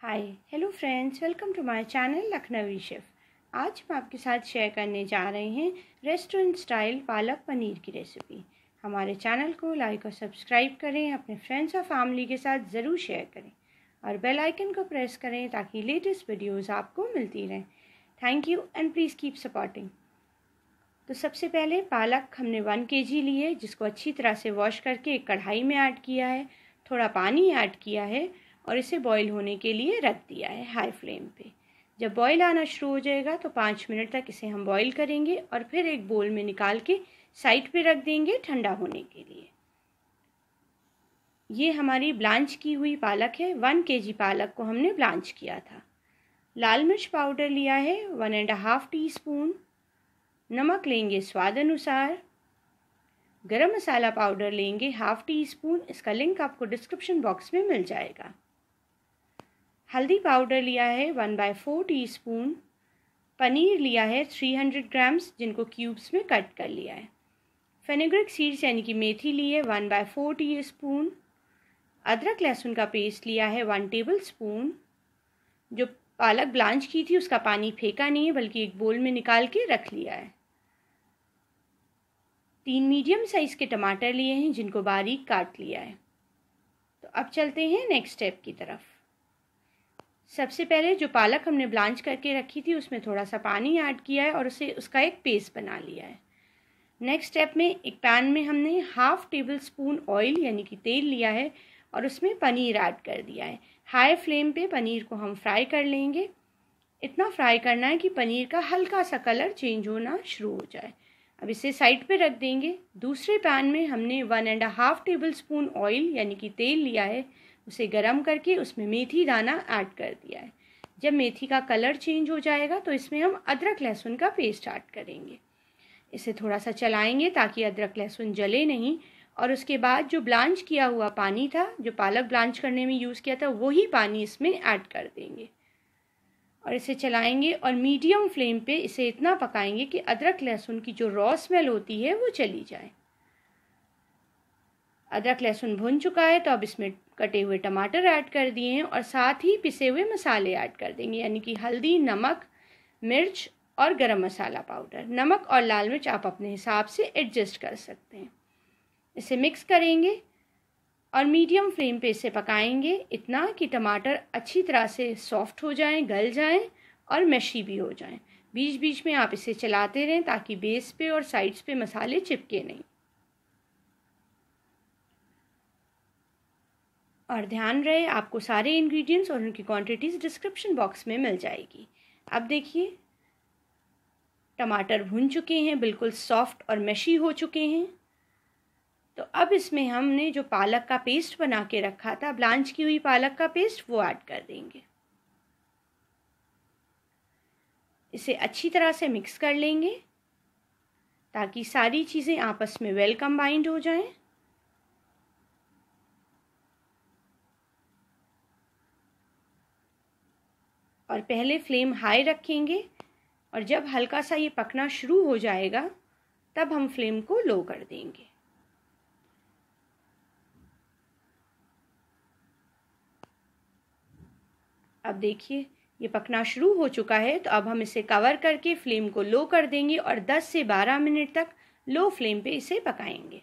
hi hello friends welcome to my channel Lakhnavi chef आज हम आपके साथ शेयर करने जा रहे हैं रेस्टोरेंट स्टाइल पालक पनीर की रेसिपी हमारे चैनल को लाइक और सब्सक्राइब करें अपने फ्रेंड्स और फैमिली के साथ ज़रूर शेयर करें और बेल आइकन को प्रेस करें ताकि लेटेस्ट वीडियोज़ आपको मिलती रहें thank you and please keep supporting तो सबसे पहले पालक हमने वन के जी लिए जिसको अच्छी तरह से वॉश करके एक कढ़ाई में ऐड किया है थोड़ा पानी ऐड किया है और इसे बॉईल होने के लिए रख दिया है हाई फ्लेम पे जब बॉईल आना शुरू हो जाएगा तो पाँच मिनट तक इसे हम बॉईल करेंगे और फिर एक बोल में निकाल के साइड पे रख देंगे ठंडा होने के लिए ये हमारी ब्लांच की हुई पालक है वन के जी पालक को हमने ब्लांच किया था लाल मिर्च पाउडर लिया है one and half teaspoon नमक लेंगे स्वाद अनुसार गरम मसाला पाउडर लेंगे हाफ टी स्पून इसका लिंक आपको डिस्क्रिप्शन बॉक्स में मिल जाएगा हल्दी पाउडर लिया है one by four teaspoon paneer लिया है थ्री हंड्रेड ग्राम्स जिनको क्यूब्स में कट कर लिया है फेनेग्रिक सीड्स यानी कि मेथी ली है one by four teaspoon अदरक लहसुन का पेस्ट लिया है वन टेबल स्पून जो पालक ब्लांच की थी उसका पानी फेंका नहीं है बल्कि एक बोल में निकाल के रख लिया है तीन मीडियम साइज़ के टमाटर लिए हैं जिनको बारीक काट लिया है तो अब चलते हैं नेक्स्ट स्टेप की तरफ सबसे पहले जो पालक हमने ब्लांच करके रखी थी उसमें थोड़ा सा पानी ऐड किया है और उसे उसका एक पेस्ट बना लिया है नेक्स्ट स्टेप में एक पैन में हमने हाफ टेबल स्पून ऑयल यानी कि तेल लिया है और उसमें पनीर ऐड कर दिया है हाई फ्लेम पे पनीर को हम फ्राई कर लेंगे इतना फ्राई करना है कि पनीर का हल्का सा कलर चेंज होना शुरू हो जाए अब इसे साइड पे रख देंगे दूसरे पैन में हमने one and half tablespoon oil यानी कि तेल लिया है उसे गर्म करके उसमें मेथी दाना ऐड कर दिया है जब मेथी का कलर चेंज हो जाएगा तो इसमें हम अदरक लहसुन का पेस्ट ऐड करेंगे इसे थोड़ा सा चलाएंगे ताकि अदरक लहसुन जले नहीं और उसके बाद जो ब्लांच किया हुआ पानी था जो पालक ब्लांच करने में यूज़ किया था वही पानी इसमें ऐड कर देंगे और इसे चलाएंगे और मीडियम फ्लेम पे इसे इतना पकाएंगे कि अदरक लहसुन की जो रॉ स्मेल होती है वो चली जाए अदरक लहसुन भुन चुका है तो अब इसमें कटे हुए टमाटर ऐड कर दिए हैं और साथ ही पिसे हुए मसाले ऐड कर देंगे यानी कि हल्दी नमक मिर्च और गरम मसाला पाउडर नमक और लाल मिर्च आप अपने हिसाब से एडजस्ट कर सकते हैं इसे मिक्स करेंगे और मीडियम फ्लेम पे इसे पकाएंगे इतना कि टमाटर अच्छी तरह से सॉफ्ट हो जाएं गल जाएं और मैशी भी हो जाएं बीच बीच में आप इसे चलाते रहें ताकि बेस पे और साइड्स पे मसाले चिपके नहीं और ध्यान रहे आपको सारे इंग्रेडिएंट्स और उनकी क्वांटिटीज़ डिस्क्रिप्शन बॉक्स में मिल जाएगी अब देखिए टमाटर भुन चुके हैं बिल्कुल सॉफ्ट और मैशी हो चुके हैं तो अब इसमें हमने जो पालक का पेस्ट बना के रखा था ब्लांच की हुई पालक का पेस्ट वो ऐड कर देंगे इसे अच्छी तरह से मिक्स कर लेंगे ताकि सारी चीज़ें आपस में वेल कम्बाइंड हो जाएं और पहले फ्लेम हाई रखेंगे और जब हल्का सा ये पकना शुरू हो जाएगा तब हम फ्लेम को लो कर देंगे अब देखिए ये पकना शुरू हो चुका है तो अब हम इसे कवर करके फ्लेम को लो कर देंगे और 10 से 12 मिनट तक लो फ्लेम पे इसे पकाएंगे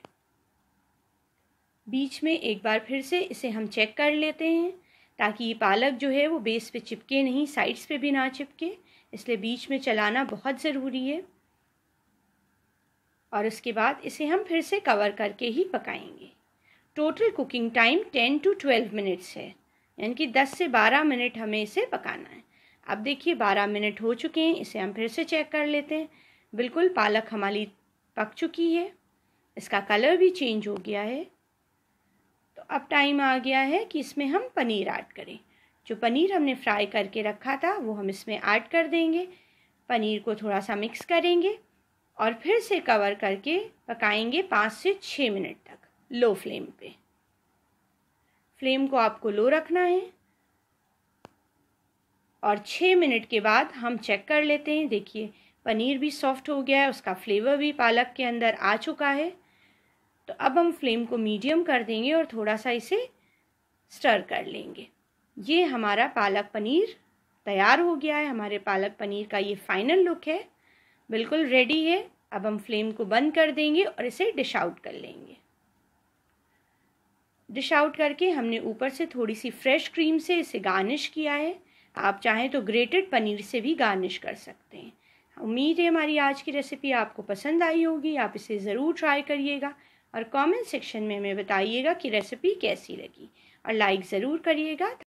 बीच में एक बार फिर से इसे हम चेक कर लेते हैं ताकि ये पालक जो है वो बेस पे चिपके नहीं साइड्स पे भी ना चिपके इसलिए बीच में चलाना बहुत ज़रूरी है और उसके बाद इसे हम फिर से कवर करके ही पकाएंगे total cooking time ten to twelve minutes है यानी कि दस से बारह मिनट हमें इसे पकाना है अब देखिए बारह मिनट हो चुके हैं इसे हम फिर से चेक कर लेते हैं बिल्कुल पालक हमारी पक चुकी है इसका कलर भी चेंज हो गया है अब टाइम आ गया है कि इसमें हम पनीर ऐड करें जो पनीर हमने फ्राई करके रखा था वो हम इसमें ऐड कर देंगे पनीर को थोड़ा सा मिक्स करेंगे और फिर से कवर करके पकाएंगे पाँच से छः मिनट तक लो फ्लेम पे फ्लेम को आपको लो रखना है और छः मिनट के बाद हम चेक कर लेते हैं देखिए पनीर भी सॉफ्ट हो गया है उसका फ्लेवर भी पालक के अंदर आ चुका है तो अब हम फ्लेम को मीडियम कर देंगे और थोड़ा सा इसे स्टर कर लेंगे ये हमारा पालक पनीर तैयार हो गया है हमारे पालक पनीर का ये फाइनल लुक है बिल्कुल रेडी है अब हम फ्लेम को बंद कर देंगे और इसे डिश आउट कर लेंगे डिश आउट करके हमने ऊपर से थोड़ी सी फ्रेश क्रीम से इसे गार्निश किया है आप चाहें तो ग्रेटेड पनीर से भी गार्निश कर सकते हैं उम्मीद है हमारी आज की रेसिपी आपको पसंद आई होगी आप इसे ज़रूर ट्राई करिएगा और कमेंट सेक्शन में हमें बताइएगा कि रेसिपी कैसी लगी और लाइक ज़रूर करिएगा